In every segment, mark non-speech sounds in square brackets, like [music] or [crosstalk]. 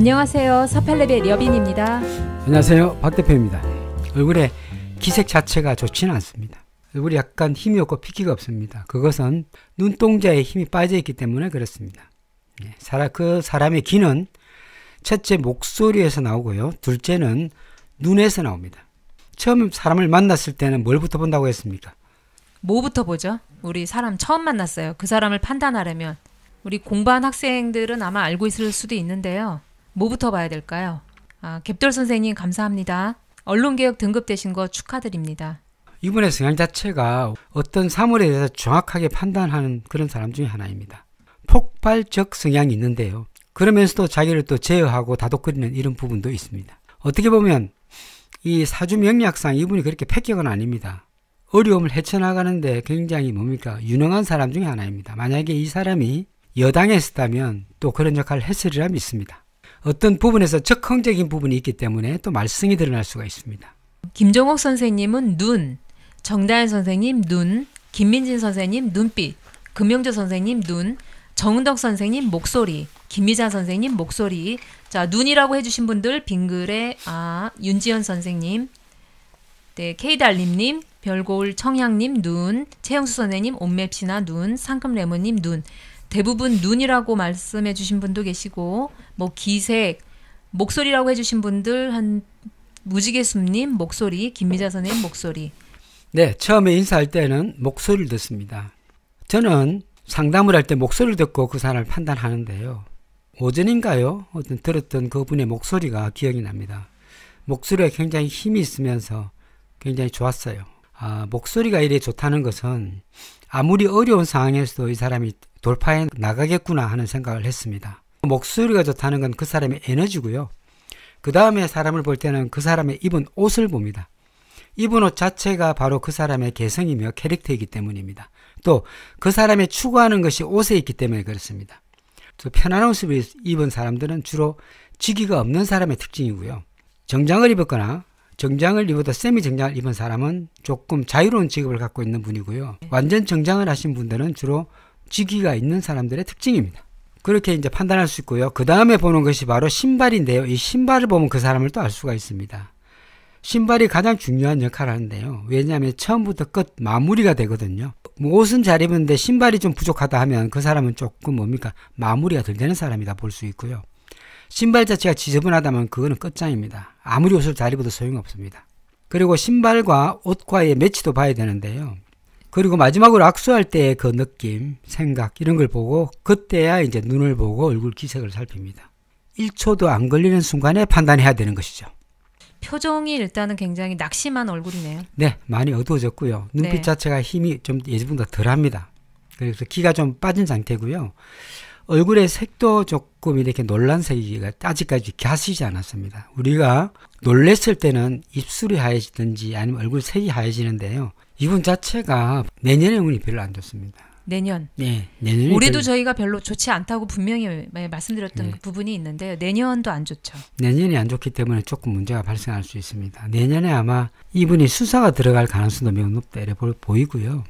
안녕하세요. 사팔레벨 여빈입니다. 안녕하세요. 박 대표입니다. 얼굴에 기색 자체가 좋지는 않습니다. 얼굴이 약간 힘이 없고 피기가 없습니다. 그것은 눈동자에 힘이 빠져 있기 때문에 그렇습니다. 사람 예, 그 사람의 기는 첫째 목소리에서 나오고요. 둘째는 눈에서 나옵니다. 처음 사람을 만났을 때는 뭘부터 본다고 했습니까? 뭐부터 보죠? 우리 사람 처음 만났어요. 그 사람을 판단하려면 우리 공부한 학생들은 아마 알고 있을 수도 있는데요. 뭐부터 봐야 될까요? 아, 갭돌 선생님 감사합니다. 언론개혁 등급되신 거 축하드립니다. 이분의 성향 자체가 어떤 사물에 대해서 정확하게 판단하는 그런 사람 중에 하나입니다. 폭발적 성향이 있는데요. 그러면서도 자기를 또 제어하고 다독거리는 이런 부분도 있습니다. 어떻게 보면 이 사주 명략상 이분이 그렇게 패격은 아닙니다. 어려움을 헤쳐나가는데 굉장히 뭡니까 유능한 사람 중에 하나입니다. 만약에 이 사람이 여당에 있었다면 또 그런 역할을 했으리라 믿습니다. 어떤 부분에서 적응적인 부분이 있기 때문에 또말씀이 드러날 수가 있습니다. 김종옥 선생님은 눈, 정다현 선생님 눈, 김민진 선생님 눈빛, 금영주 선생님 눈, 정은덕 선생님 목소리, 김미자 선생님 목소리. 자, 눈이라고 해주신 분들 빙글에 아 윤지연 선생님, 네 케이달림님, 별고 청양님 눈, 최영수 선생님 온맵시나 눈, 상금 레몬님 눈. 대부분 눈이라고 말씀해주신 분도 계시고 뭐 기색, 목소리라고 해주신 분들 한 무지개숲님 목소리, 김미자 선생님 목소리. 네, 처음에 인사할 때는 목소리를 듣습니다. 저는 상담을 할 때 목소리를 듣고 그 사람을 판단하는데요. 오전인가요? 어떤 들었던 그분의 목소리가 기억이 납니다. 목소리가 굉장히 힘이 있으면서 굉장히 좋았어요. 아, 목소리가 이래 좋다는 것은 아무리 어려운 상황에서도 이 사람이 돌파해 나가겠구나 하는 생각을 했습니다. 목소리가 좋다는 건 그 사람의 에너지고요. 그 다음에 사람을 볼 때는 그 사람의 입은 옷을 봅니다. 입은 옷 자체가 바로 그 사람의 개성이며 캐릭터이기 때문입니다. 또 그 사람의 추구하는 것이 옷에 있기 때문에 그렇습니다. 편한 안 옷을 입은 사람들은 주로 지기가 없는 사람의 특징이고요. 정장을 입었거나 정장을 입어도 세미 정장을 입은 사람은 조금 자유로운 직업을 갖고 있는 분이고요. 완전 정장을 하신 분들은 주로 직위가 있는 사람들의 특징입니다. 그렇게 이제 판단할 수 있고요. 그 다음에 보는 것이 바로 신발인데요. 이 신발을 보면 그 사람을 또 알 수가 있습니다. 신발이 가장 중요한 역할을 하는데요. 왜냐하면 처음부터 끝 마무리가 되거든요. 뭐 옷은 잘 입었는데 신발이 좀 부족하다 하면 그 사람은 조금 뭡니까? 마무리가 덜 되는 사람이다 볼 수 있고요. 신발 자체가 지저분하다면 그거는 끝장입니다. 아무리 옷을 잘 입어도 소용없습니다. 그리고 신발과 옷과의 매치도 봐야 되는데요. 그리고 마지막으로 악수할 때의 그 느낌, 생각 이런 걸 보고 그때야 이제 눈을 보고 얼굴 기색을 살핍니다. 1초도 안 걸리는 순간에 판단해야 되는 것이죠. 표정이 일단은 굉장히 낙심한 얼굴이네요. 네, 많이 어두워졌고요. 눈빛 네. 자체가 힘이 좀 예전보다 덜합니다. 그래서 기가 좀 빠진 상태고요. 얼굴의 색도 조금 이렇게 논란색이 아직까지 가시지 않았습니다. 우리가 놀랬을 때는 입술이 하얘지든지 아니면 얼굴 색이 하얘지는데요. 이분 자체가 내년에 운이 별로 안 좋습니다. 내년. 네, 내년. 올해도 별로... 저희가 별로 좋지 않다고 분명히 말씀드렸던 네. 그 부분이 있는데 내년도 안 좋죠. 내년이 안 좋기 때문에 조금 문제가 발생할 수 있습니다. 내년에 아마 이분이 수사가 들어갈 가능성도 매우 높다 이래 보이고요.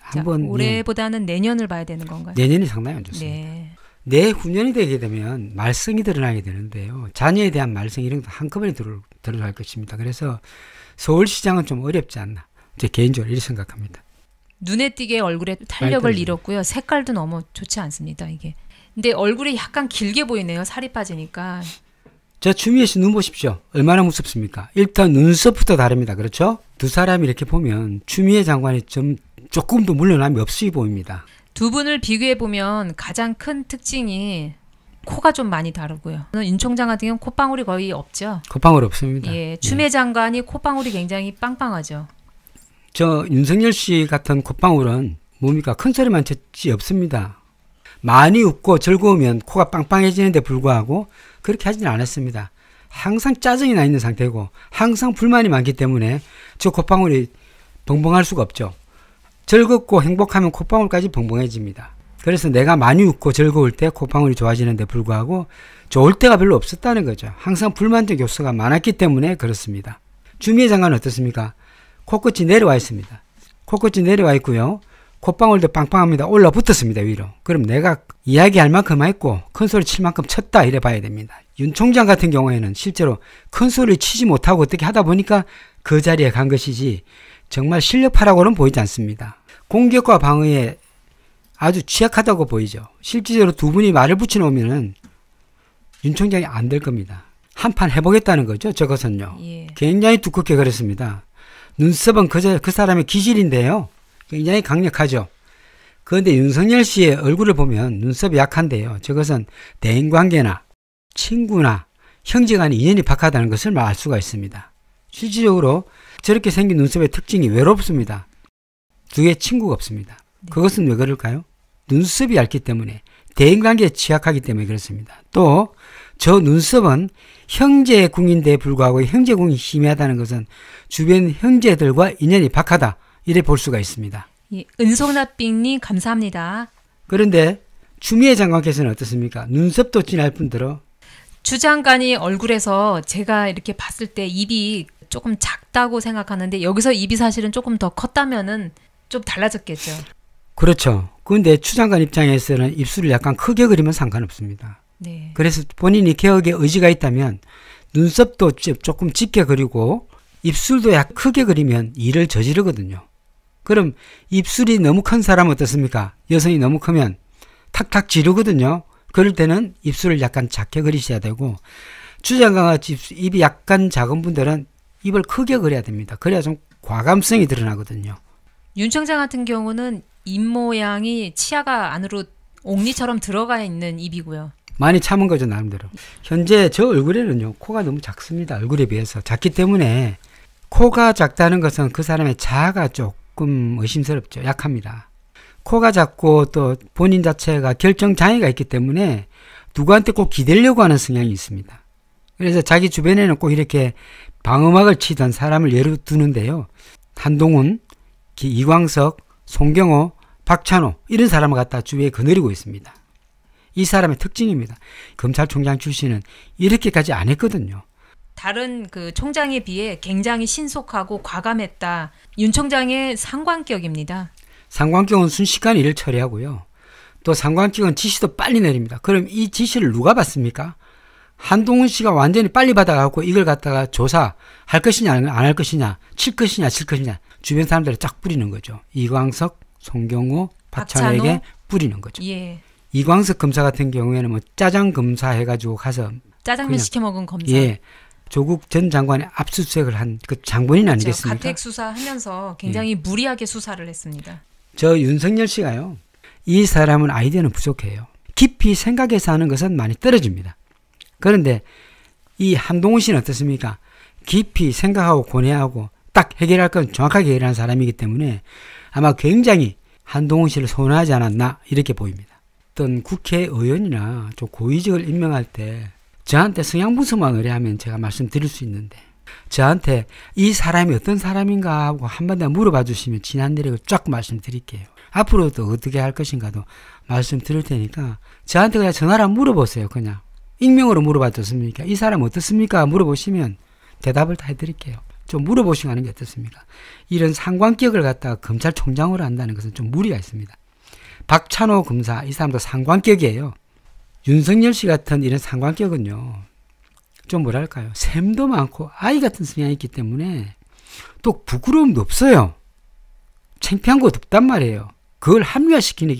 한번 네. 올해보다는 네. 내년을 봐야 되는 건가요? 내년이 상당히 안 좋습니다. 네. 내후년이 되게 되면 말썽이 드러나게 되는데요. 자녀에 대한 말썽 이런 것도 한꺼번에 들어갈 것입니다. 그래서 서울시장은 좀 어렵지 않나. 제 개인적으로 이렇게 생각합니다. 눈에 띄게 얼굴에 탄력을 잃었고요. 색깔도 너무 좋지 않습니다. 이게. 근데 얼굴이 약간 길게 보이네요. 살이 빠지니까. 자, 주미애 씨 눈 보십시오. 얼마나 무섭습니까? 일단 눈썹부터 다릅니다. 그렇죠? 두 사람이 이렇게 보면 추미애 장관이 좀 조금도 물러남이 없이 보입니다. 두 분을 비교해 보면 가장 큰 특징이 코가 좀 많이 다르고요. 윤 총장 같은 경우 콧방울이 거의 없죠. 콧방울 없습니다. 예, 추미애 네. 장관이 콧방울이 굉장히 빵빵하죠. 저 윤석열 씨 같은 콧방울은 뭡니까? 큰 소리만 쳤지 없습니다. 많이 웃고 즐거우면 코가 빵빵해지는데 불구하고 그렇게 하지는 않았습니다. 항상 짜증이 나 있는 상태고 항상 불만이 많기 때문에 저 콧방울이 벙벙할 수가 없죠. 즐겁고 행복하면 콧방울까지 벙벙해집니다. 그래서 내가 많이 웃고 즐거울 때 콧방울이 좋아지는데 불구하고 좋을 때가 별로 없었다는 거죠. 항상 불만된 교수가 많았기 때문에 그렇습니다. 주미애 장관은 어떻습니까? 코끝이 내려와 있습니다. 코끝이 내려와 있고요. 콧방울도 빵빵합니다. 올라붙었습니다. 위로. 그럼 내가 이야기할 만큼 했고 큰 소리 칠 만큼 쳤다 이래 봐야 됩니다. 윤 총장 같은 경우에는 실제로 큰 소리를 치지 못하고 어떻게 하다 보니까 그 자리에 간 것이지 정말 실력파라고는 보이지 않습니다. 공격과 방어에 아주 취약하다고 보이죠. 실질적으로 두 분이 말을 붙여놓으면 윤 총장이 안 될 겁니다. 한 판 해보겠다는 거죠. 저것은요. 예. 굉장히 두껍게 그랬습니다. 눈썹은 그, 그 사람의 기질인데요. 굉장히 강력하죠. 그런데 윤석열 씨의 얼굴을 보면 눈썹이 약한데요. 저것은 대인관계나 친구나 형제 간의 인연이 박하다는 것을 알 수가 있습니다. 실질적으로 저렇게 생긴 눈썹의 특징이 외롭습니다. 두 개 친구가 없습니다. 네. 그것은 왜 그럴까요? 눈썹이 얇기 때문에 대인관계에 취약하기 때문에 그렇습니다. 또 저 눈썹은 형제궁인데 불구하고 형제궁이 희미하다는 것은 주변 형제들과 인연이 박하다 이래 볼 수가 있습니다. 예, 은송라빙님 감사합니다. 그런데 추미애 장관께서는 어떻습니까? 눈썹도 진할 뿐더러 주장관이 얼굴에서 제가 이렇게 봤을 때 입이 조금 작다고 생각하는데 여기서 입이 사실은 조금 더 컸다면은 좀 달라졌겠죠. 그렇죠. 그런데 추장관 입장에서는 입술을 약간 크게 그리면 상관없습니다. 네. 그래서 본인이 개혁에 의지가 있다면 눈썹도 조금 짙게 그리고 입술도 약 크게 그리면 일을 저지르거든요. 그럼 입술이 너무 큰 사람 어떻습니까? 여성이 너무 크면 탁탁 지르거든요. 그럴 때는 입술을 약간 작게 그리셔야 되고 주장강화 입이 약간 작은 분들은 입을 크게 그려야 됩니다. 그래야 좀 과감성이 드러나거든요. 윤 청장 같은 경우는 입 모양이 치아가 안으로 옥니처럼 들어가 있는 입이고요. 많이 참은 거죠 나름대로. 현재 저 얼굴에는요 코가 너무 작습니다 얼굴에 비해서 작기 때문에 코가 작다는 것은 그 사람의 자아가 조금 의심스럽죠 약합니다. 코가 작고 또 본인 자체가 결정 장애가 있기 때문에 누구한테 꼭 기대려고 하는 성향이 있습니다. 그래서 자기 주변에는 꼭 이렇게 방음막을 치던 사람을 예로 두는데요. 한동훈, 이광석, 송경호, 박찬호 이런 사람을 갖다 주위에 거느리고 있습니다. 이 사람의 특징입니다. 검찰총장 출신은 이렇게까지 안 했거든요. 다른 그 총장에 비해 굉장히 신속하고 과감했다. 윤 총장의 상관격입니다. 상관격은 순식간에 일을 처리하고요. 또 상관격은 지시도 빨리 내립니다. 그럼 이 지시를 누가 받습니까? 한동훈 씨가 완전히 빨리 받아갖고 이걸 갖다가 조사할 것이냐 안 할 것이냐 칠 것이냐 칠 것이냐 주변 사람들을 쫙 뿌리는 거죠. 이광석, 송경호, 박찬호에게 박찬호? 뿌리는 거죠. 예. 이광석 검사 같은 경우에는 뭐 짜장 검사 해가지고 가서 짜장면 시켜 먹은 검사. 예. 조국 전 장관의 압수수색을 한 그 장본인 그렇죠. 아니겠습니까? 가택 수사하면서 굉장히 예. 무리하게 수사를 했습니다. 저 윤석열 씨가요. 이 사람은 아이디어는 부족해요. 깊이 생각해서 하는 것은 많이 떨어집니다. 그런데 이 한동훈 씨는 어떻습니까? 깊이 생각하고 고뇌하고 딱 해결할 건 정확하게 해결하는 사람이기 때문에 아마 굉장히 한동훈 씨를 소원하지 않았나 이렇게 보입니다. 어떤 국회의원이나 고위직을 임명할 때 저한테 성향분석만 의뢰하면 제가 말씀드릴 수 있는데 저한테 이 사람이 어떤 사람인가 하고 한번디 물어봐 주시면 지난 내력을 쫙 말씀드릴게요. 앞으로도 어떻게 할 것인가도 말씀드릴 테니까 저한테 그냥 전화로 물어보세요. 그냥 익명으로 물어봤었습니까? 이 사람 어떻습니까? 물어보시면 대답을 다 해드릴게요. 좀 물어보시고 하는 게 어떻습니까? 이런 상관격을 갖다가 검찰총장으로 한다는 것은 좀 무리가 있습니다. 박찬호 검사 이 사람도 상관격이에요. 윤석열 씨 같은 이런 상관격은요. 좀 뭐랄까요. 샘도 많고 아이 같은 성향이 있기 때문에 또 부끄러움도 없어요. 창피한 것도 없단 말이에요. 그걸 합리화시키는,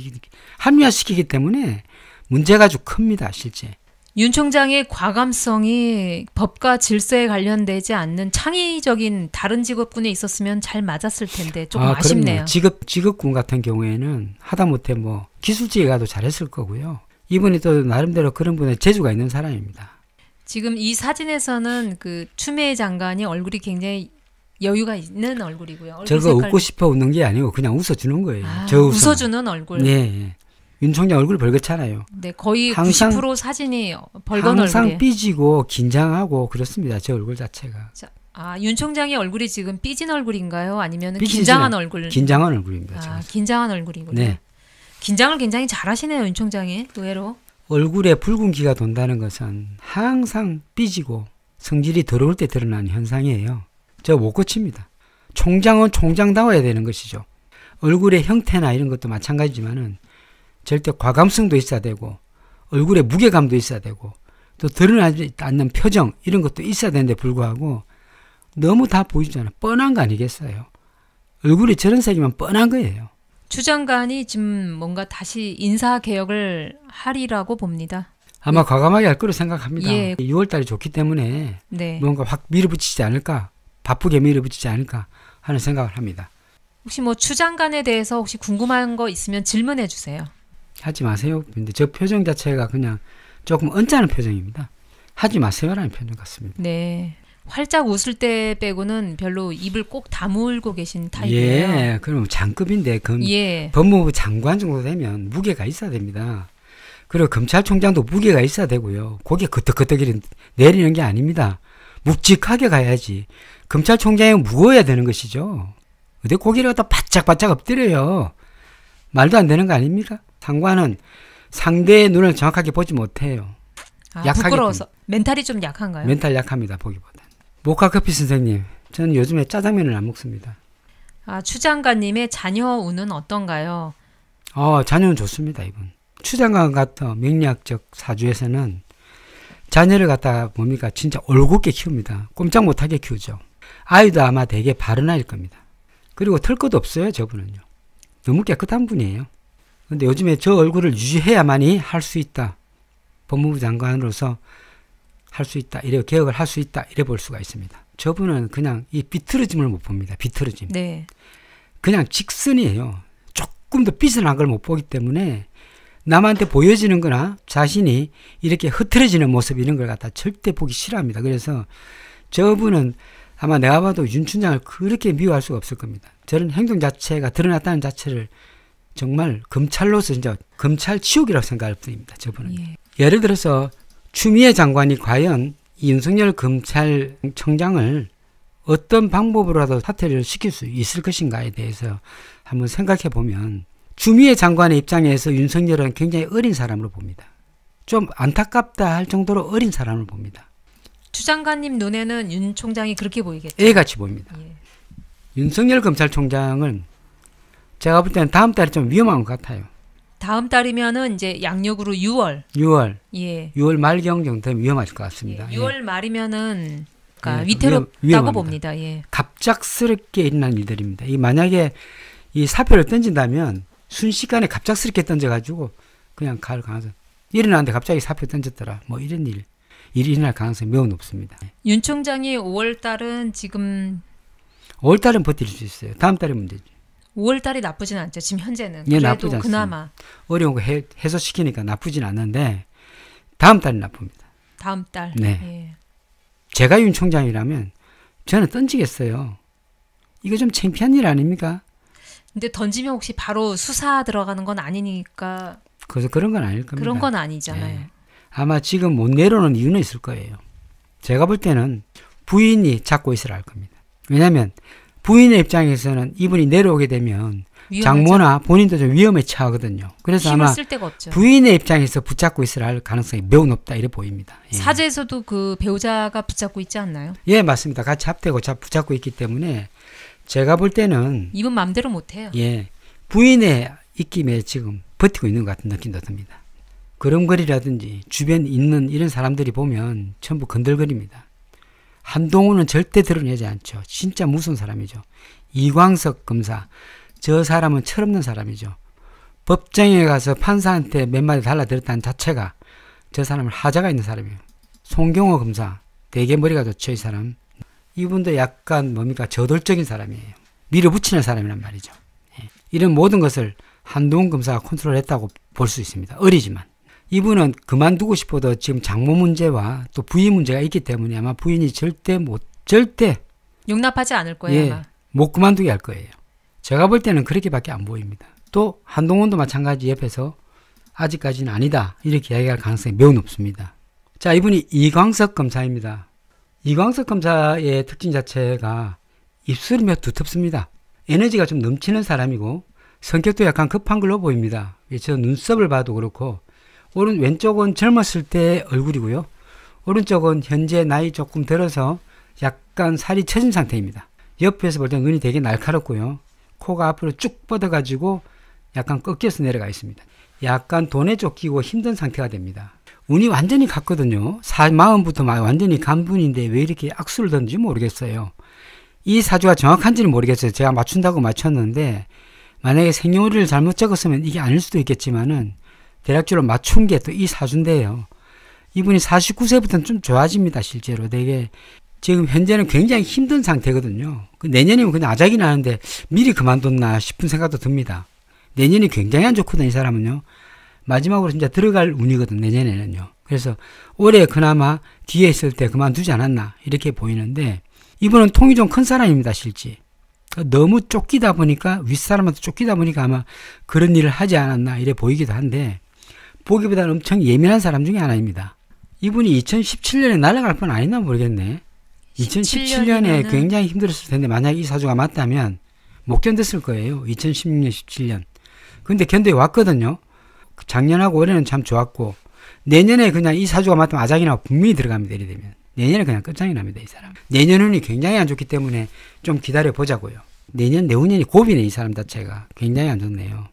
합리화시키기 때문에 문제가 아주 큽니다, 실제. 윤 총장의 과감성이 법과 질서에 관련되지 않는 창의적인 다른 직업군에 있었으면 잘 맞았을 텐데 조금 아, 쉽네요 직업 직업군 같은 경우에는 하다못해 뭐 기술직에 가도 잘했을 거고요. 이분이 또 나름대로 그런 분의 재주가 있는 사람입니다. 지금 이 사진에서는 그 추미애 장관이 얼굴이 굉장히 여유가 있는 얼굴이고요. 얼굴 저거 웃고 싶어 웃는 게 아니고 그냥 웃어주는 거예요. 아, 웃어주는 얼굴. 네. 예, 예. 윤 총장 얼굴이 벌겋잖아요. 네, 거의 항상, 90% 사진이 벌건 항상 얼굴이에요. 삐지고 긴장하고 그렇습니다. 제 얼굴 자체가. 자, 아, 윤 총장의 얼굴이 지금 삐진 얼굴인가요? 아니면 긴장한 얼굴? 긴장한 얼굴입니다. 아, 긴장한 얼굴이군요. 네. 긴장을 굉장히 잘하시네요, 윤 총장이 의외로. 얼굴에 붉은 기가 돈다는 것은 항상 삐지고 성질이 더러울 때 드러나는 현상이에요. 저못 고칩니다. 총장은 총장다워야 되는 것이죠. 얼굴의 형태나 이런 것도 마찬가지지만은 절대 과감성도 있어야 되고 얼굴에 무게감도 있어야 되고 또 드러나지 않는 표정 이런 것도 있어야 되는데 불구하고 너무 다 보이잖아. 요 뻔한 거 아니겠어요. 얼굴이 저런 색이면 뻔한 거예요. 추 장관이 지금 뭔가 다시 인사 개혁을 하리라고 봅니다. 아마 네. 과감하게 할 거로 생각합니다. 예. 6월 달이 좋기 때문에 네. 뭔가 확 밀어붙이지 않을까, 바쁘게 밀어붙이지 않을까 하는 생각을 합니다. 혹시 뭐추 장관에 대해서 혹시 궁금한 거 있으면 질문해 주세요. 하지 마세요. 근데 저 표정 자체가 그냥 조금 언짢은 표정입니다. 하지 마세요라는 표정 같습니다. 네. 활짝 웃을 때 빼고는 별로 입을 꼭 다물고 계신 타입이에요. 예, 그럼 장급인데 그 예. 법무부 장관 정도 되면 무게가 있어야 됩니다. 그리고 검찰총장도 무게가 있어야 되고요. 고개 거떡거떡 내리는 게 아닙니다. 묵직하게 가야지. 검찰총장이 무거워야 되는 것이죠. 근데 고개를 갖다 바짝바짝 엎드려요. 말도 안 되는 거 아닙니까? 상관은 상대의 눈을 정확하게 보지 못해요. 아, 약 부끄러워서 때문 멘탈이 좀 약한가요? 멘탈 약합니다. 보기보다. 모카커피 선생님, 저는 요즘에 짜장면을 안 먹습니다. 아, 추장관님의 자녀 운은 어떤가요? 어, 자녀는 좋습니다, 이분. 추장관 같은 명리학적 사주에서는 자녀를 갖다 보니까 진짜 올곧게 키웁니다. 꼼짝 못하게 키우죠. 아이도 아마 되게 바른 아일 겁니다. 그리고 털 것도 없어요, 저분은요. 너무 깨끗한 분이에요. 근데 요즘에 저 얼굴을 유지해야만이 할 수 있다. 법무부 장관으로서 할 수 있다. 이래 개혁을 할 수 있다. 이래 볼 수가 있습니다. 저분은 그냥 이 비틀어짐을 못 봅니다. 비틀어짐. 네. 그냥 직선이에요. 조금 더 삐져난 걸못 보기 때문에 남한테 보여지는 거나 자신이 이렇게 흐트러지는 모습 이런 걸 갖다 절대 보기 싫어합니다. 그래서 저분은 아마 내가 봐도 윤춘장을 그렇게 미워할 수가 없을 겁니다. 저런 행동 자체가 드러났다는 자체를 정말 검찰로서 진짜 검찰 치욕이라고 생각할 뿐입니다. 저분은. 예. 예를 들어서 추미애 장관이 과연 윤석열 검찰총장을 어떤 방법으로라도 사퇴를 시킬 수 있을 것인가에 대해서 한번 생각해 보면 주미애 장관의 입장에서 윤석열은 굉장히 어린 사람으로 봅니다. 좀 안타깝다 할 정도로 어린 사람을 봅니다. 추 장관님 눈에는 윤 총장이 그렇게 보이겠죠? 애같이 봅니다. 예. 윤석열 검찰총장은 제가 볼 때는 다음 달이 좀 위험한 것 같아요. 다음 달이면은 이제 양력으로 6월. 6월. 예. 6월 말경 정도 위험할 것 같습니다. 예. 6월 예. 말이면은 그러니까 예. 위태롭다고 위험, 봅니다. 예. 갑작스럽게 일어난 일들입니다. 이 만약에 이 사표를 던진다면 순식간에 갑작스럽게 던져가지고 그냥 갈 가능성. 일어났는데 갑자기 사표 던졌더라. 뭐 이런 일. 일이 일어날 가능성이 매우 높습니다. 예. 윤 총장이 5월 달은 지금 5월 달은 버틸 수 있어요. 다음 달이 문제죠. 5월달이 나쁘진 않죠. 지금 현재는 예, 그래도 그나마 어려운 거 해, 해소시키니까 나쁘진 않은데 다음 달이 나쁩니다. 다음 달. 네. 예. 제가 윤 총장이라면 저는 던지겠어요. 이거 좀 창피한 일 아닙니까? 근데 던지면 혹시 바로 수사 들어가는 건 아니니까. 그래서 그런 건 아닐 겁니다. 그런 건 아니잖아요. 네. 아마 지금 못 내려오는 이유는 있을 거예요. 제가 볼 때는 부인이 잡고 있으라 할 겁니다. 왜냐하면 부인의 입장에서는 이분이 내려오게 되면 위험하죠. 장모나 본인도 좀 위험에 처하거든요. 그래서 아마 부인의 입장에서 붙잡고 있으 가능성이 매우 높다 이래 보입니다. 예. 사제에서도 그 배우자가 붙잡고 있지 않나요? 예, 맞습니다. 같이 합되고 붙잡고 있기 때문에 제가 볼 때는 이분 마음대로 못 해요. 예. 부인의 입김에 지금 버티고 있는 것 같은 느낌도 듭니다. 걸음걸이라든지 주변 있는 이런 사람들이 보면 전부 건들거립니다. 한동훈은 절대 드러내지 않죠. 진짜 무슨 사람이죠. 이광석 검사. 저 사람은 철없는 사람이죠. 법정에 가서 판사한테 몇 마디 달라들었다는 자체가 저사람은 하자가 있는 사람이에요. 송경호 검사. 되게 머리가 좋죠, 이 사람. 이분도 약간 뭡니까? 저돌적인 사람이에요. 밀어붙이는 사람이란 말이죠. 예. 이런 모든 것을 한동훈 검사가 컨트롤 했다고 볼 수 있습니다. 어리지만. 이분은 그만두고 싶어도 지금 장모 문제와 또 부인 문제가 있기 때문에 아마 부인이 절대 못 절대 용납하지 않을 거예요. 예, 못 그만두게 할 거예요. 제가 볼 때는 그렇게밖에 안 보입니다. 또 한동훈도 마찬가지 옆에서 아직까지는 아니다 이렇게 이야기할 가능성이 매우 높습니다. 자 이분이 이광석 검사입니다. 이광석 검사의 특징 자체가 입술이 몇 두텁습니다. 에너지가 좀 넘치는 사람이고 성격도 약간 급한 걸로 보입니다. 저 눈썹을 봐도 그렇고 오른 왼쪽은 젊었을 때의 얼굴이고요. 오른쪽은 현재 나이 조금 들어서 약간 살이 처진 상태입니다. 옆에서 볼때 눈이 되게 날카롭고요. 코가 앞으로 쭉 뻗어가지고 약간 꺾여서 내려가 있습니다. 약간 돈에 쫓기고 힘든 상태가 됩니다. 운이 완전히 갔거든요. 사, 마음부터 완전히 간분인데 왜 이렇게 악수를 던지 모르겠어요. 이 사주가 정확한지는 모르겠어요. 제가 맞춘다고 맞췄는데 만약에 생년월일을 잘못 적었으면 이게 아닐 수도 있겠지만은 대략적으로 맞춘 게 또 이 사주인데요. 이분이 49세부터는 좀 좋아집니다, 실제로. 되게 지금 현재는 굉장히 힘든 상태거든요. 그 내년이면 그냥 아작이 나는데 미리 그만뒀나 싶은 생각도 듭니다. 내년이 굉장히 안좋거든이 사람은요. 마지막으로 진짜 들어갈 운이거든, 내년에는요. 그래서 올해 그나마 뒤에 있을 때 그만두지 않았나, 이렇게 보이는데, 이분은 통이 좀 큰 사람입니다, 실제. 그러니까 너무 쫓기다 보니까, 윗사람한테 쫓기다 보니까 아마 그런 일을 하지 않았나, 이래 보이기도 한데, 보기보다는 엄청 예민한 사람 중에 하나입니다. 이분이 2017년에 날아갈 뻔 아니나 모르겠네. 2017년에 굉장히 힘들었을 텐데 만약 이 사주가 맞다면 못 견뎠을 거예요. 2016년, 17년. 근데 견뎌왔거든요. 작년하고 올해는 참 좋았고 내년에 그냥 이 사주가 맞다면 아작이나 분명히 들어갑니다. 이래 되면. 내년에 그냥 끝장이 납니다. 이 사람. 내년 운이 굉장히 안 좋기 때문에 좀 기다려 보자고요. 내년 내후년이 고비네 이 사람 자체가. 굉장히 안 좋네요.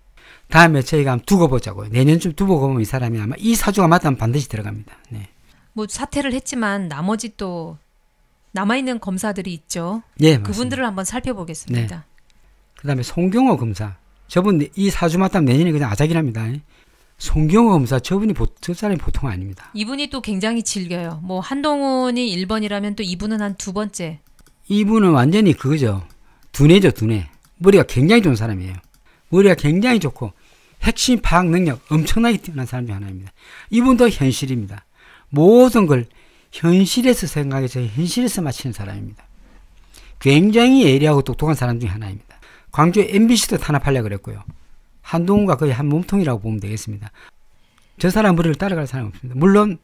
다음에 저희가 한번 두고 보자고요. 내년쯤 두고 보면 이 사람이 아마 이 사주가 맞다면 반드시 들어갑니다. 네. 뭐 사퇴를 했지만 나머지 또 남아있는 검사들이 있죠. 예, 그분들을 한번 살펴보겠습니다. 네. 그 다음에 송경호 검사. 저분 이 사주 맞다면 내년에 그냥 아작이랍니다. 송경호 검사 저분이 보, 저 사람이 보통 아닙니다. 이분이 또 굉장히 질겨요. 뭐 한동훈이 1번이라면 또 이분은 한 두 번째. 이분은 완전히 그거죠. 두뇌죠, 두뇌. 머리가 굉장히 좋은 사람이에요. 머리가 굉장히 좋고 핵심 파악 능력 엄청나게 뛰어난 사람 중 하나입니다. 이분도 현실입니다. 모든 걸 현실에서 생각해서 현실에서 마치는 사람입니다. 굉장히 예리하고 똑똑한 사람 중 하나입니다. 광주 MBC도 탄압하려 그랬고요. 한동훈과 거의 한 몸통이라고 보면 되겠습니다. 저 사람 머리를 따라갈 사람 없습니다. 물론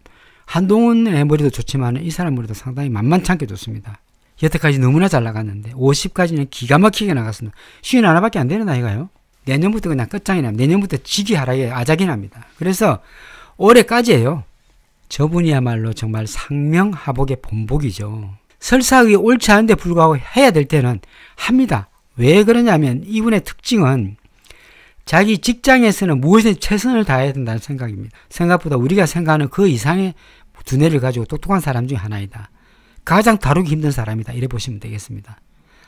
한동훈의 머리도 좋지만 이 사람 머리도 상당히 만만치 않게 좋습니다. 여태까지 너무나 잘 나갔는데 50까지는 기가 막히게 나갔습니다. 51밖에 안 되는 나이가요. 내년부터 그냥 끝장이 납니다. 내년부터 지기 하락에 아작이 납니다. 그래서 올해까지예요. 저분이야말로 정말 상명하복의 본복이죠. 설사의 옳지 않은데 불구하고 해야 될 때는 합니다. 왜 그러냐면 이분의 특징은 자기 직장에서는 무엇에 최선을 다해야 된다는 생각입니다. 생각보다 우리가 생각하는 그 이상의 두뇌를 가지고 똑똑한 사람 중 하나이다. 가장 다루기 힘든 사람이다. 이래 보시면 되겠습니다.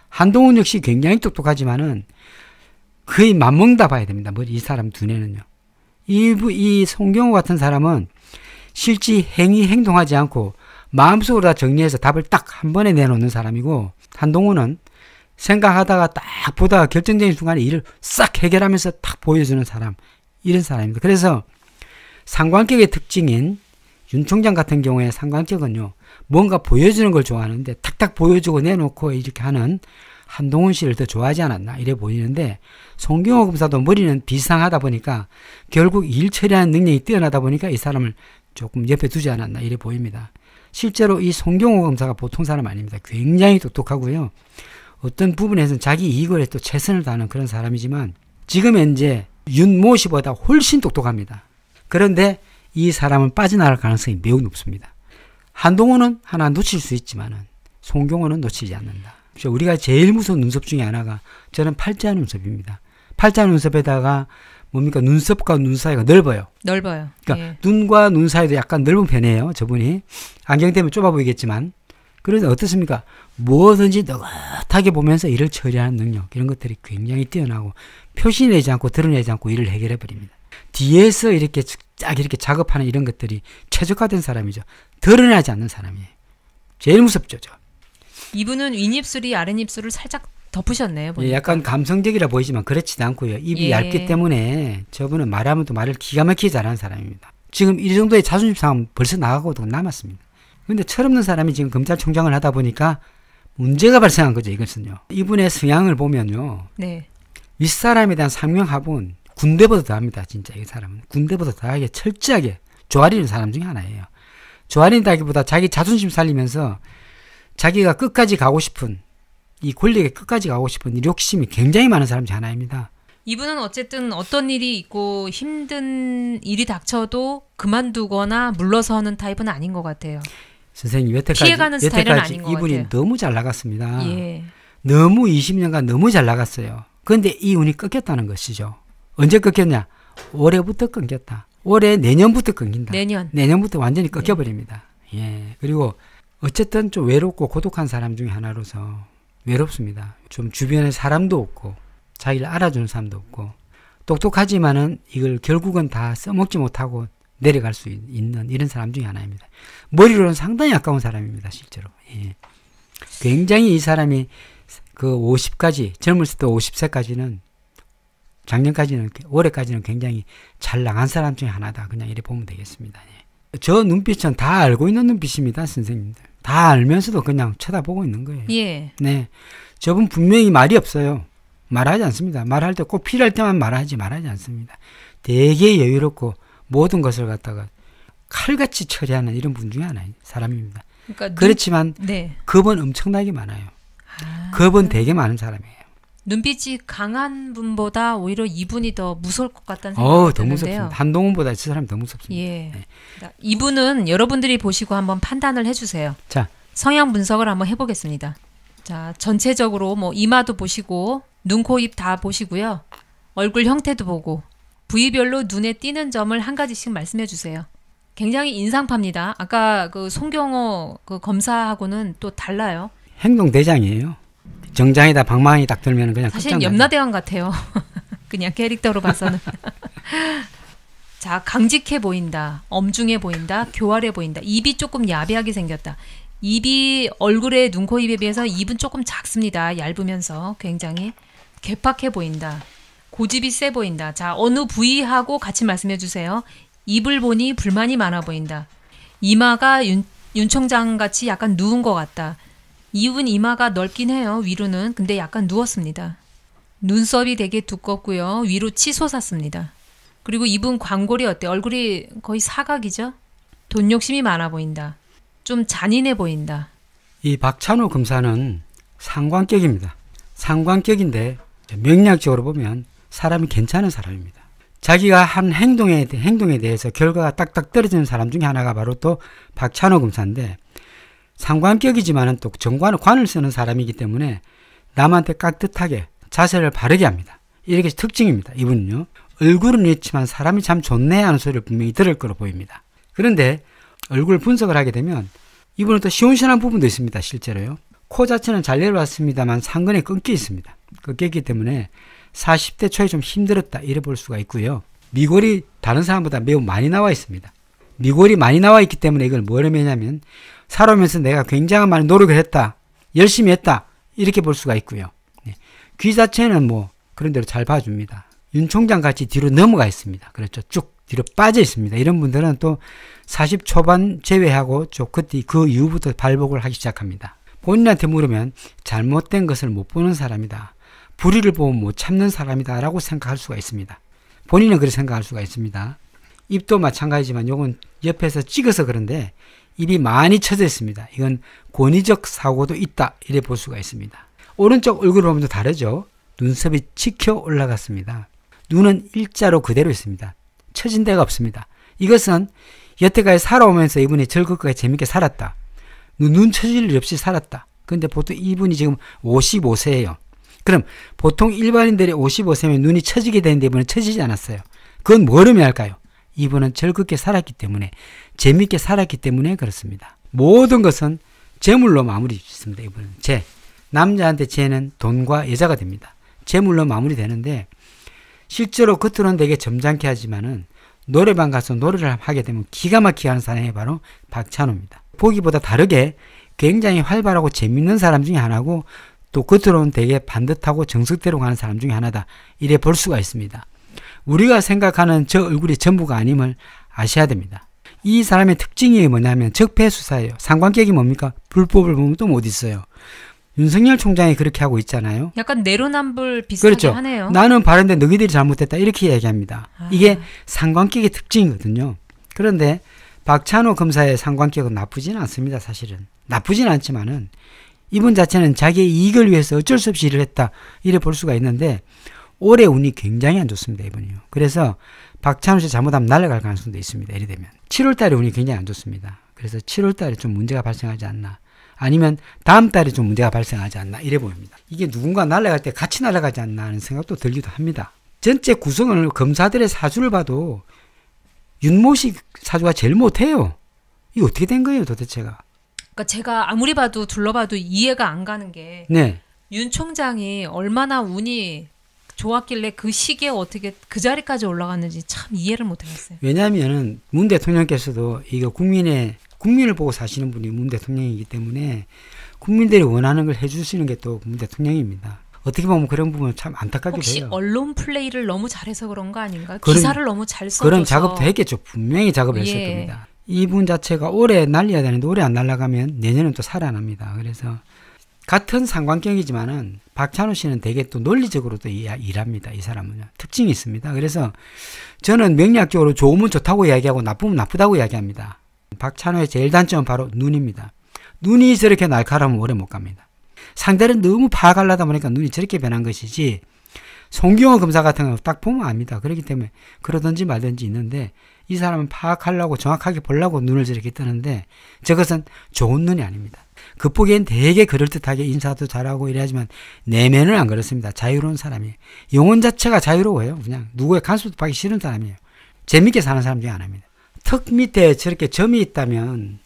한동훈 역시 굉장히 똑똑하지만은 거의 맞먹다 봐야 됩니다. 머이 사람 두뇌는요. 일이 송경호 같은 사람은 실제 행위 행동하지 않고 마음속으로 다 정리해서 답을 딱 한 번에 내놓는 사람이고 한동훈은 생각하다가 딱 보다가 결정적인 순간에 일을 싹 해결하면서 딱 보여주는 사람 이런 사람입니다. 그래서 상관격의 특징인 윤 총장 같은 경우에 상관격은요 뭔가 보여주는 걸 좋아하는데 탁탁 보여주고 내놓고 이렇게 하는 한동훈 씨를 더 좋아하지 않았나 이래 보이는데 송경호 검사도 머리는 비상하다 보니까 결국 일 처리하는 능력이 뛰어나다 보니까 이 사람을 조금 옆에 두지 않았나 이래 보입니다. 실제로 이 송경호 검사가 보통 사람 아닙니다. 굉장히 똑똑하고요. 어떤 부분에서는 자기 이익을 해또 최선을 다하는 그런 사람이지만 지금 현재 윤 모 씨보다 훨씬 똑똑합니다. 그런데 이 사람은 빠져나갈 가능성이 매우 높습니다. 한동훈은 하나 놓칠 수 있지만은 송경호는 놓치지 않는다. 우리가 제일 무서운 눈썹 중에 하나가 저는 팔자 눈썹입니다. 팔자 눈썹에다가 뭡니까 눈썹과 눈 사이가 넓어요. 넓어요. 그러니까 예. 눈과 눈 사이도 약간 넓은 편이에요. 저분이 안경 때문에 좁아 보이겠지만 그래서 어떻습니까? 무엇든지 느긋하게 보면서 일을 처리하는 능력 이런 것들이 굉장히 뛰어나고 표시내지 않고 드러내지 않고 일을 해결해 버립니다. 뒤에서 이렇게 쫙 이렇게 작업하는 이런 것들이 최적화된 사람이죠. 드러나지 않는 사람이에요. 제일 무섭죠, 저. 이분은 윗입술이 아랫입술을 살짝 덮으셨네요. 보니까. 예, 약간 감성적이라 보이지만 그렇지도 않고요. 입이 예. 얇기 때문에 저분은 말하면 또 말을 기가 막히게 잘하는 사람입니다. 지금 이 정도의 자존심 상황 벌써 나가고 도 남았습니다. 그런데 철없는 사람이 지금 검찰총장을 하다 보니까 문제가 발생한 거죠, 이것은요. 이분의 성향을 보면요. 네. 윗사람에 대한 상명하분, 군대보다 더합니다, 진짜 이 사람은. 군대보다 더하게 철저하게 조아리는 사람 중에 하나예요. 조아린다기보다 자기 자존심 살리면서 자기가 끝까지 가고 싶은 이 권력에 끝까지 가고 싶은 이 욕심이 굉장히 많은 사람 중 하나입니다. 이분은 어쨌든 어떤 일이 있고 힘든 일이 닥쳐도 그만두거나 물러서는 타입은 아닌 것 같아요. 선생님 여태까지 피해가는 스타일은 아닌 이분이 같아요. 너무 잘 나갔습니다. 예. 너무 20년간 너무 잘 나갔어요. 그런데 이 운이 끊겼다는 것이죠. 언제 끊겼냐? 올해부터 끊겼다. 올해 내년부터 끊긴다. 내년. 내년부터 완전히 네. 끊겨버립니다. 예. 예. 그리고 어쨌든 좀 외롭고 고독한 사람 중에 하나로서 외롭습니다. 좀 주변에 사람도 없고 자기를 알아주는 사람도 없고 똑똑하지만은 이걸 결국은 다 써먹지 못하고 내려갈 수 있는 이런 사람 중에 하나입니다. 머리로는 상당히 아까운 사람입니다, 실제로. 예. 굉장히 이 사람이 그 50까지, 젊을때 50세까지는, 작년까지는, 올해까지는 굉장히 잘 나간 사람 중에 하나다. 그냥 이래 보면 되겠습니다. 예. 저 눈빛은 다 알고 있는 눈빛입니다, 선생님들. 다 알면서도 그냥 쳐다보고 있는 거예요. 예. 네. 저분 분명히 말이 없어요. 말하지 않습니다. 말할 때 꼭 필요할 때만 말하지 말하지 않습니다. 되게 여유롭고 모든 것을 갖다가 칼같이 처리하는 이런 분 중에 하나인 사람입니다. 그러니까 그렇지만 네. 겁은 엄청나게 많아요. 아. 겁은 되게 많은 사람이에요. 눈빛이 강한 분보다 오히려 이분이 더 무서울 것 같다는 생각이 어, 드는데요. 무섭습니다. 한동훈보다 저사람더 무섭습니다. 예. 네. 이분은 여러분들이 보시고 한번 판단을 해주세요. 자, 성향 분석을 한번 해보겠습니다. 자, 전체적으로 뭐 이마도 보시고 눈, 코, 입 다 보시고요. 얼굴 형태도 보고 부위별로 눈에 띄는 점을 한 가지씩 말씀해 주세요. 굉장히 인상팝니다. 아까 그 송경호 그 검사하고는 또 달라요. 행동 대장이에요. 정장에다 방망이 딱 들면 그냥 사실 염라대왕 같아요. [laughs] 그냥 캐릭터로 봐서는. [laughs] 자, 강직해 보인다. 엄중해 보인다. 교활해 보인다. 입이 조금 야비하게 생겼다. 입이 얼굴에 눈코 입에 비해서 입은 조금 작습니다. 얇으면서 굉장히 개팍해 보인다. 고집이 세 보인다. 자, 어느 부위하고 같이 말씀해 주세요. 입을 보니 불만이 많아 보인다. 이마가 윤, 윤 총장 같이 약간 누운 것 같다. 이분 이마가 넓긴 해요. 위로는. 근데 약간 누웠습니다. 눈썹이 되게 두껍고요. 위로 치솟았습니다. 그리고 이분 광골이 어때? 얼굴이 거의 사각이죠? 돈 욕심이 많아 보인다. 좀 잔인해 보인다. 이 박찬호 검사는 상관격입니다. 상관격인데 명리적으로 보면 사람이 괜찮은 사람입니다. 자기가 한 행동에 행동에 대해서 결과가 딱딱 떨어지는 사람 중에 하나가 바로 또 박찬호 검사인데 상관격이지만은 또 정관을 관을 쓰는 사람이기 때문에 남한테 깍듯하게 자세를 바르게 합니다. 이렇게 특징입니다. 이분은요. 얼굴은 있지만 사람이 참 좋네 하는 소리를 분명히 들을 거로 보입니다. 그런데 얼굴 분석을 하게 되면 이분은 또 시원시원한 부분도 있습니다. 실제로요. 코 자체는 잘 내려왔습니다만 상근에 끊기 있습니다. 끊겼기 때문에 40대 초에 좀 힘들었다 이래 볼 수가 있고요. 미골이 다른 사람보다 매우 많이 나와 있습니다. 미골이 많이 나와 있기 때문에 이걸 뭐라 하냐면 살아오면서 내가 굉장한 많은 노력을 했다. 열심히 했다. 이렇게 볼 수가 있고요. 네. 귀 자체는 뭐 그런 대로 잘 봐줍니다. 윤 총장 같이 뒤로 넘어가 있습니다. 그렇죠. 쭉 뒤로 빠져 있습니다. 이런 분들은 또40 초반 제외하고 그때 그 이후부터 발복을 하기 시작합니다. 본인한테 물으면 잘못된 것을 못 보는 사람이다. 불의를 보면 못 참는 사람이다. 라고 생각할 수가 있습니다. 본인은 그렇게 생각할 수가 있습니다. 입도 마찬가지지만 이건 옆에서 찍어서 그런데 일이 많이 처졌습니다. 이건 권위적 사고도 있다. 이래 볼 수가 있습니다. 오른쪽 얼굴을 보면 다르죠. 눈썹이 치켜 올라갔습니다. 눈은 일자로 그대로 있습니다. 처진 데가 없습니다. 이것은 여태까지 살아오면서 이분이 즐겁게 재밌게 살았다. 눈, 처질 일 없이 살았다. 근데 보통 이분이 지금 55세예요. 그럼 보통 일반인들이 55세면 눈이 처지게 되는데 이분은 처지지 않았어요. 그건 뭘 의미할까요? 이분은 즐겁게 살았기 때문에 재미있게 살았기 때문에 그렇습니다. 모든 것은 재물로 마무리 짓습니다. 이번은 재. 남자한테 재는 돈과 여자가 됩니다. 재물로 마무리되는데 실제로 겉으로는 되게 점잖게 하지만은 노래방 가서 노래를 하게 되면 기가 막히게 하는 사람이 바로 박찬호입니다. 보기보다 다르게 굉장히 활발하고 재밌는 사람 중에 하나고 또 겉으로는 되게 반듯하고 정석대로 가는 사람 중에 하나다. 이래 볼 수가 있습니다. 우리가 생각하는 저 얼굴이 전부가 아님을 아셔야 됩니다. 이 사람의 특징이 뭐냐면 적폐수사예요. 상관격이 뭡니까? 불법을 보면 또 못 있어요. 윤석열 총장이 그렇게 하고 있잖아요. 약간 내로남불 비슷하게 그렇죠. 하네요. 나는 바른데 너희들이 잘못했다 이렇게 얘기합니다. 아. 이게 상관격의 특징이거든요. 그런데 박찬호 검사의 상관격은 나쁘진 않습니다. 사실은 나쁘진 않지만은 이분 자체는 자기의 이익을 위해서 어쩔 수 없이 일을 했다 이래 볼 수가 있는데 올해 운이 굉장히 안 좋습니다 이분이요. 그래서 박찬호 씨 잘못하면 날아갈 가능성도 있습니다. 예를 들면 7월 달에 운이 굉장히 안 좋습니다. 그래서 7월 달에 좀 문제가 발생하지 않나. 아니면 다음 달에 좀 문제가 발생하지 않나 이래 보입니다. 이게 누군가 날아갈 때 같이 날아가지 않나 하는 생각도 들기도 합니다. 전체 구성을 검사들의 사주를 봐도 윤모식 사주가 제일 못해요. 이 어떻게 된 거예요 도대체가? 그러니까 제가 아무리 봐도 둘러봐도 이해가 안 가는 게. 네. 윤 총장이 얼마나 운이 좋았길래 그 시기에 어떻게 그 자리까지 올라갔는지 참 이해를 못했어요왜냐하면문 대통령께서도 이거 국민의 국민을 보고 사시는 분이 문 대통령이기 때문에 국민들이 원하는 걸 해주시는 게 또 문 대통령입니다. 어떻게 보면 그런 부분 참 안타깝게 혹시 돼요. 혹시 언론 플레이를 너무 잘해서 그런 거 아닌가? 그런, 기사를 너무 잘 써서 그런 작업도 했겠죠. 분명히 작업을 했을 예. 겁니다. 이분 자체가 올해 날려야 되는데 올해 안 날아가면 내년은 또 살아납니다. 그래서 같은 상관경이지만은 박찬호 씨는 되게 또 논리적으로 도 일합니다. 이 사람은요. 특징이 있습니다. 그래서 저는 명리학적으로 좋으면 좋다고 이야기하고 나쁘면 나쁘다고 이야기합니다. 박찬호의 제일 단점은 바로 눈입니다. 눈이 저렇게 날카로우면 오래 못 갑니다. 상대를 너무 파악하려다 보니까 눈이 저렇게 변한 것이지 송경호 검사 같은 거 딱 보면 압니다. 그렇기 때문에 그러든지 말든지 있는데 이 사람은 파악하려고 정확하게 보려고 눈을 저렇게 뜨는데 저것은 좋은 눈이 아닙니다. 겉보기엔 되게 그럴듯하게 인사도 잘하고 이래야지만 내면은 안 그렇습니다. 자유로운 사람이에요. 영혼 자체가 자유로워요. 그냥 누구의 간섭도 받기 싫은 사람이에요. 재밌게 사는 사람 중에 하나입니다. 턱 밑에 저렇게 점이 있다면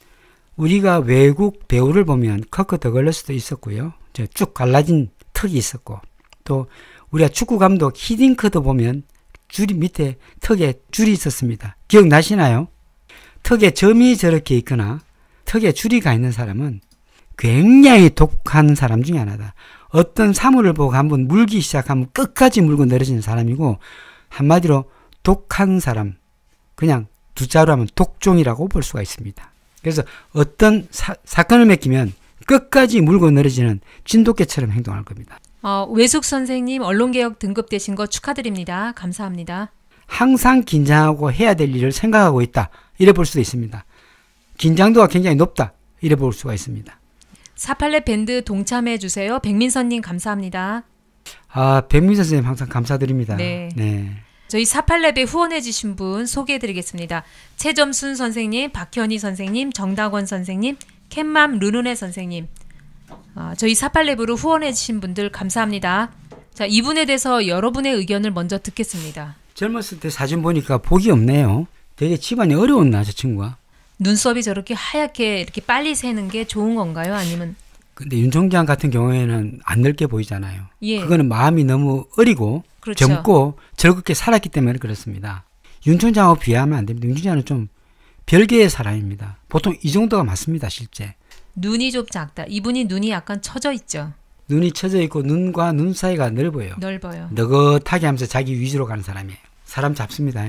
우리가 외국 배우를 보면 커크 더글러스도 있었고요. 쭉 갈라진 턱이 있었고 또 우리가 축구 감독 히딩크도 보면 줄이 밑에 턱에 줄이 있었습니다. 기억나시나요? 턱에 점이 저렇게 있거나 턱에 줄이가 있는 사람은 굉장히 독한 사람 중에 하나다. 어떤 사물을 보고 한번 물기 시작하면 끝까지 물고 내려지는 사람이고 한마디로 독한 사람 그냥 두 자로 하면 독종이라고 볼 수가 있습니다. 그래서 어떤 사, 사건을 맡기면 끝까지 물고 내려지는 진돗개처럼 행동할 겁니다. 어, 외숙 선생님 언론개혁 등급되신 거 축하드립니다. 감사합니다. 항상 긴장하고 해야 될 일을 생각하고 있다. 이래 볼 수도 있습니다. 긴장도가 굉장히 높다. 이래 볼 수가 있습니다. 사팔레 밴드 동참해 주세요. 백민선님 감사합니다. 아 백민선 선생님 항상 감사드립니다. 네. 네. 저희 사팔랩에 후원해주신 분 소개해드리겠습니다. 최점순 선생님, 박현희 선생님, 정다권 선생님, 캣맘 르누네 선생님. 아, 저희 사팔랩으로 후원해주신 분들 감사합니다. 자, 이분에 대해서 여러분의 의견을 먼저 듣겠습니다. 젊었을 때 사진 보니까 복이 없네요. 되게 집안이 어려웠나, 저 친구가. 눈썹이 저렇게 하얗게 이렇게 빨리 새는 게 좋은 건가요? 아니면 근데 윤종장 같은 경우에는 안 넓게 보이잖아요. 예. 그거는 마음이 너무 어리고 그렇죠. 젊고 즐겁게 살았기 때문에 그렇습니다. 윤종장하고 비하면안 됩니다. 윤종장은 좀 별개의 사람입니다. 보통 이 정도가 맞습니다, 실제. 눈이 좀 작다. 이분이 눈이 약간 처져 있죠. 눈이 처져 있고 눈과 눈 사이가 넓어요. 넓어요. 느긋하게 하면서 자기 위주로 가는 사람이에요. 사람 잡습니다.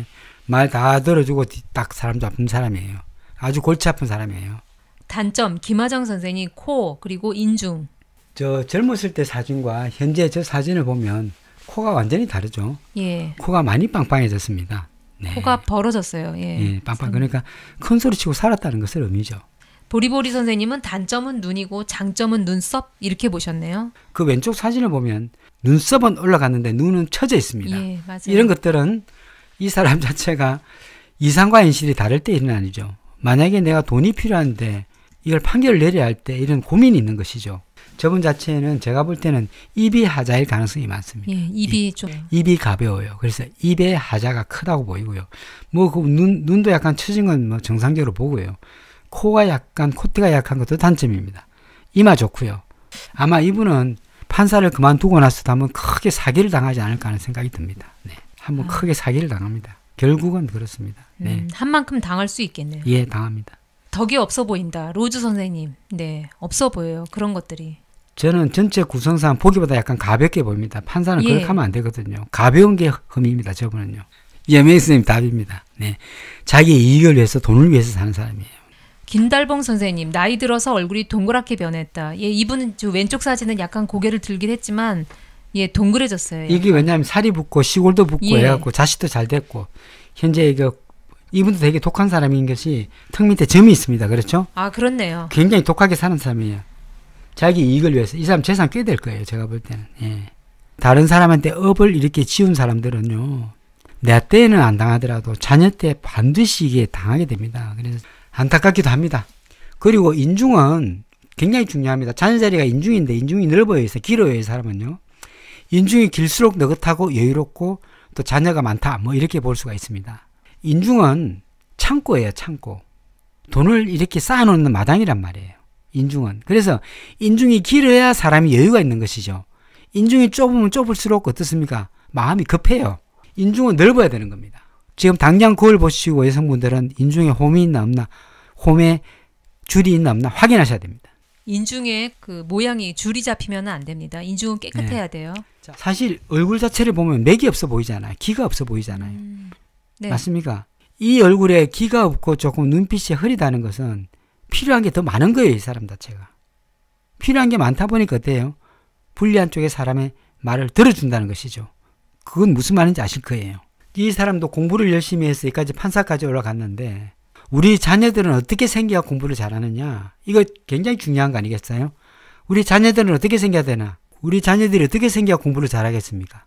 말 다 들어주고 딱 사람 잡는 사람이에요. 아주 골치 아픈 사람이에요. 단점 김하정 선생이 코 그리고 인중. 저 젊었을 때 사진과 현재 저 사진을 보면 코가 완전히 다르죠. 예. 코가 많이 빵빵해졌습니다. 네. 코가 벌어졌어요. 예. 예 빵빵 그러니까 큰 소리 치고 살았다는 것을 의미죠. 보리보리 선생님은 단점은 눈이고 장점은 눈썹 이렇게 보셨네요. 그 왼쪽 사진을 보면 눈썹은 올라갔는데 눈은 처져 있습니다. 예, 맞아요. 이런 것들은 이 사람 [laughs] 자체가 이상과 인실이 다를 때 일어나죠. 만약에 내가 돈이 필요한데 이걸 판결을 내려야 할 때 이런 고민이 있는 것이죠. 저분 자체는 제가 볼 때는 입이 하자일 가능성이 많습니다. 예, 입이 좀 입이 가벼워요. 그래서 입의 하자가 크다고 보이고요. 뭐 그눈 눈도 약간 처진 건 뭐 정상적으로 보고요. 코가 약간 콧대가 약한 것도 단점입니다. 이마 좋고요. 아마 이분은 판사를 그만두고 나서도 한번 크게 사기를 당하지 않을까 하는 생각이 듭니다. 네. 한번 아. 크게 사기를 당합니다. 결국은 그렇습니다. 음, 네. 음, 한 만큼 당할 수 있겠네요. 예, 당합니다. 덕이 없어 보인다. 로즈 선생님. 네, 없어 보여요. 그런 것들이. 저는 전체 구성상 보기보다 약간 가볍게 보입니다. 판사는 예. 그렇게 하면 안 되거든요. 가벼운 게 흠입니다. 저분은요. 예명 선생님 답입니다. 네. 자기 이익을 위해서 돈을 위해서 사는 사람이에요. 김달봉 선생님 나이 들어서 얼굴이 동그랗게 변했다. 예, 이분은 왼쪽 사진은 약간 고개를 들긴 했지만 예, 동그래졌어요. 약간. 이게 왜냐하면 살이 붙고 시골도 붙고 예. 해갖고 자식도 잘 됐고 현재 이거 이분도 되게 독한 사람인 것이 턱 밑에 점이 있습니다. 그렇죠? 아 그렇네요. 굉장히 독하게 사는 사람이에요. 자기 이익을 위해서 이 사람 재산 꽤 될 거예요. 제가 볼 때는. 예. 다른 사람한테 업을 이렇게 지운 사람들은요. 내 때에는 안 당하더라도 자녀 때 반드시 이게 당하게 됩니다. 그래서 안타깝기도 합니다. 그리고 인중은 굉장히 중요합니다. 자녀 자리가 인중인데 인중이 넓어요. 길어요. 이 사람은요. 인중이 길수록 느긋하고 여유롭고 또 자녀가 많다. 뭐 이렇게 볼 수가 있습니다. 인중은 창고예요, 창고. 돈을 이렇게 쌓아놓는 마당이란 말이에요. 인중은. 그래서 인중이 길어야 사람이 여유가 있는 것이죠. 인중이 좁으면 좁을수록 어떻습니까? 마음이 급해요. 인중은 넓어야 되는 겁니다. 지금 당장 거울 보시고 여성분들은 인중에 홈이 있나 없나, 홈에 줄이 있나 없나 확인하셔야 됩니다. 인중에 그 모양이 줄이 잡히면 안 됩니다. 인중은 깨끗해야 네. 돼요. 그렇죠. 사실 얼굴 자체를 보면 맥이 없어 보이잖아요. 기가 없어 보이잖아요. 음. 네. 맞습니까? 이 얼굴에 기가 없고 조금 눈빛이 흐리다는 것은 필요한 게 더 많은 거예요, 이 사람 자체가. 필요한 게 많다 보니까 어때요? 불리한 쪽의 사람의 말을 들어준다는 것이죠. 그건 무슨 말인지 아실 거예요. 이 사람도 공부를 열심히 해서 여기까지 판사까지 올라갔는데 우리 자녀들은 어떻게 생겨야 공부를 잘하느냐 이거 굉장히 중요한 거 아니겠어요? 우리 자녀들은 어떻게 생겨야 되나 우리 자녀들이 어떻게 생겨 공부를 잘하겠습니까?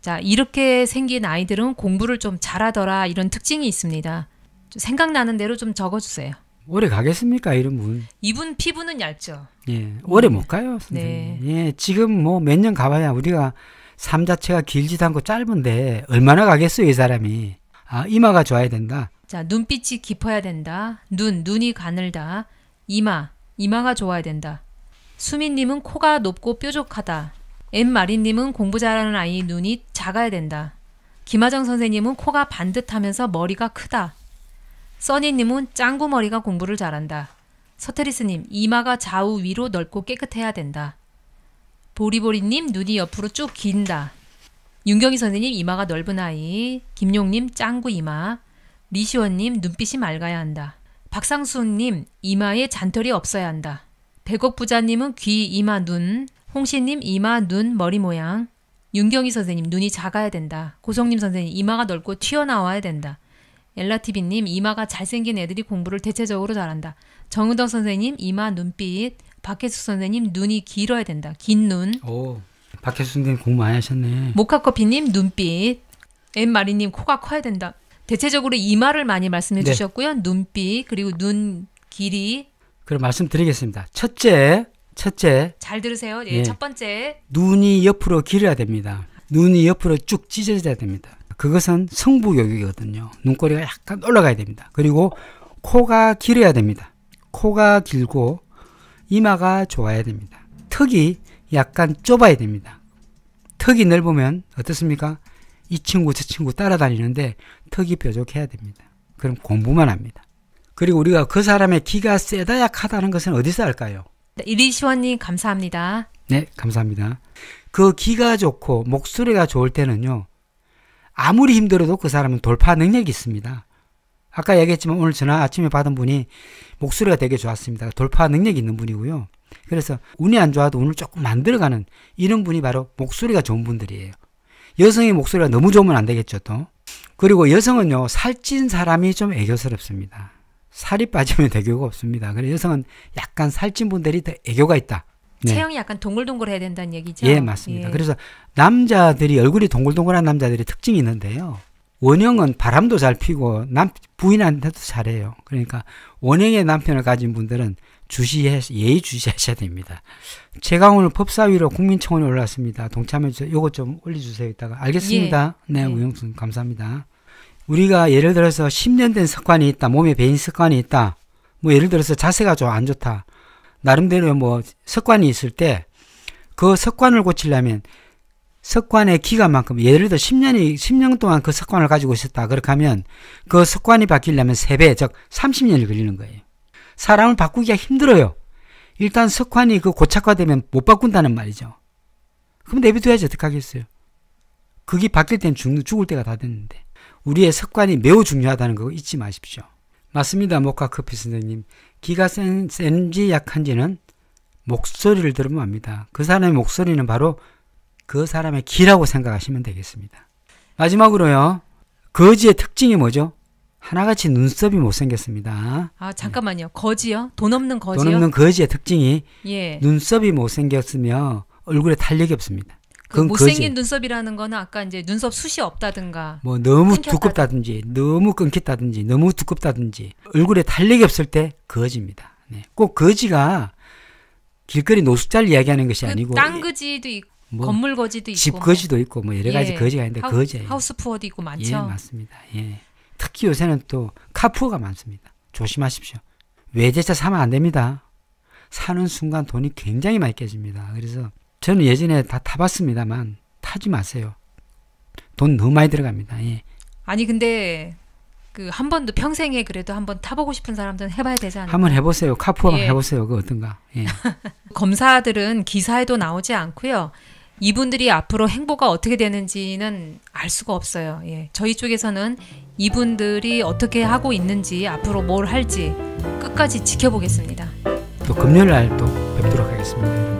자, 이렇게 생긴 아이들은 공부를 좀 잘하더라 이런 특징이 있습니다. 생각나는 대로 좀 적어주세요. 오래 가겠습니까 이런 분? 이분 피부는 얇죠. 예, 오래 네. 못 가요 선생님. 네. 예, 지금 뭐 몇 년 가봐야 우리가 삶 자체가 길지도 않고 짧은데 얼마나 가겠어요 이 사람이. 아, 이마가 좋아야 된다. 자, 눈빛이 깊어야 된다. 눈, 눈이 가늘다. 이마, 이마가 좋아야 된다. 수민님은 코가 높고 뾰족하다. 엠마리님은 공부 잘하는 아이 눈이 작아야 된다. 김하정 선생님은 코가 반듯하면서 머리가 크다. 써니님은 짱구머리가 공부를 잘한다. 서테리스님, 이마가 좌우 위로 넓고 깨끗해야 된다. 보리보리님, 눈이 옆으로 쭉 긴다. 윤경희 선생님, 이마가 넓은 아이. 김용님, 짱구 이마. 리시원님, 눈빛이 맑아야 한다. 박상수님, 이마에 잔털이 없어야 한다. 백옥 부자님은 귀, 이마, 눈, 홍시님 이마, 눈, 머리 모양, 윤경희 선생님 눈이 작아야 된다. 고성님 선생님 이마가 넓고 튀어나와야 된다. 엘라티비님 이마가 잘생긴 애들이 공부를 대체적으로 잘한다. 정은덕 선생님 이마 눈빛, 박혜수 선생님 눈이 길어야 된다. 긴 눈. 오, 박혜수 선생님 공부 많이 하셨네. 모카커피님 눈빛, 엠마리님 코가 커야 된다. 대체적으로 이마를 많이 말씀해 네. 주셨고요. 눈빛 그리고 눈 길이 그럼 말씀드리겠습니다. 첫째, 첫째. 잘 들으세요. 예, 예. 첫 번째. 눈이 옆으로 길어야 됩니다. 눈이 옆으로 쭉 찢어져야 됩니다. 그것은 성부교육이거든요. 눈꼬리가 약간 올라가야 됩니다. 그리고 코가 길어야 됩니다. 코가 길고 이마가 좋아야 됩니다. 턱이 약간 좁아야 됩니다. 턱이 넓으면 어떻습니까? 이 친구 저 친구 따라다니는데 턱이 뾰족해야 됩니다. 그럼 공부만 합니다. 그리고 우리가 그 사람의 기가 세다 약하다는 것은 어디서 알까요? 네, 이리시원님 감사합니다. 네, 감사합니다. 그 기가 좋고 목소리가 좋을 때는요. 아무리 힘들어도 그 사람은 돌파 능력이 있습니다. 아까 얘기했지만 오늘 전화 아침에 받은 분이 목소리가 되게 좋았습니다. 돌파 능력이 있는 분이고요. 그래서 운이 안 좋아도 운을 조금 만들어가는 이런 분이 바로 목소리가 좋은 분들이에요. 여성의 목소리가 너무 좋으면 안 되겠죠, 또. 그리고 여성은요, 살찐 사람이 좀 애교스럽습니다. 살이 빠지면 대교가 없습니다. 그래 여성은 약간 살찐 분들이 더 애교가 있다. 네. 체형이 약간 동글동글해야 된다는 얘기죠. 예, 맞습니다. 예. 그래서 남자들이 얼굴이 동글동글한 남자들이 특징이 있는데요. 원형은 바람도 잘 피고 남 부인한테도 잘해요. 그러니까 원형의 남편을 가진 분들은 주시해 예의 주시하셔야 됩니다. 최강훈 법사위로 국민청원이 올랐습니다. 동참해 주세요. 요거 좀 올려주세요. 이따가 알겠습니다. 예. 네, 예. 우영순 감사합니다. 우리가 예를 들어서 10년 된 습관이 있다, 몸에 배인 습관이 있다, 뭐 예를 들어서 자세가 좀안 좋다, 나름대로 뭐 습관이 있을 때 그 습관을 고치려면 습관의 기간만큼 예를 들어 10년이 10년 동안 그 습관을 가지고 있었다 그렇게 하면 그 습관이 바뀌려면 3배 즉 30년이 걸리는 거예요. 사람을 바꾸기가 힘들어요. 일단 습관이 그 고착화되면 못 바꾼다는 말이죠. 그럼 내비둬야지 어떡하겠어요. 그게 바뀔 땐 죽, 죽을 때가 다 됐는데. 우리의 습관이 매우 중요하다는 거 잊지 마십시오. 맞습니다. 모카커피 선생님. 기가 센, 센지 약한지는 목소리를 들으면 압니다. 그 사람의 목소리는 바로 그 사람의 기라고 생각하시면 되겠습니다. 마지막으로요. 거지의 특징이 뭐죠? 하나같이 눈썹이 못생겼습니다. 아 잠깐만요. 거지요? 돈 없는 거지요? 돈 없는 거지의 특징이 예. 눈썹이 못생겼으며 얼굴에 탄력이 없습니다. 그, 그 못생긴 거지. 눈썹이라는 거는 아까 이제 눈썹 숱이 없다든가 뭐 너무 끊겼다 두껍다든지 너무 끊겼다든지 너무 두껍다든지 얼굴에 탄력이 없을 때 거지입니다. 네. 꼭 거지가 길거리 노숙자를 이야기하는 것이 그 아니고 땅 거지도 있고 뭐 건물 거지도 있고 집 뭐 거지도 있고 뭐 여러 가지 예. 거지가 있는데 거지 하우스 푸어도 있고 많죠. 예, 맞습니다. 예. 특히 요새는 또 카푸어가 많습니다. 조심하십시오. 외제차 사면 안 됩니다. 사는 순간 돈이 굉장히 많이 깨집니다. 그래서 저는 예전에 다 타봤습니다만 타지 마세요. 돈 너무 많이 들어갑니다. 예. 아니 근데 그 한 번도 평생에 그래도 한 번 타보고 싶은 사람들은 해봐야 되지 않나요? 한번 해보세요. 카푸어 예. 해보세요. 그 어떤가? 예. [laughs] 검사들은 기사에도 나오지 않고요. 이분들이 앞으로 행보가 어떻게 되는지는 알 수가 없어요. 예. 저희 쪽에서는 이분들이 어떻게 하고 있는지 앞으로 뭘 할지 끝까지 지켜보겠습니다. 또 금요일 날 또 뵙도록 하겠습니다.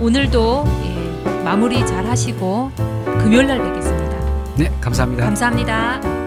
오늘도 예, 마무리 잘 하시고 금요일 날 뵙겠습니다. 네, 감사합니다. 감사합니다.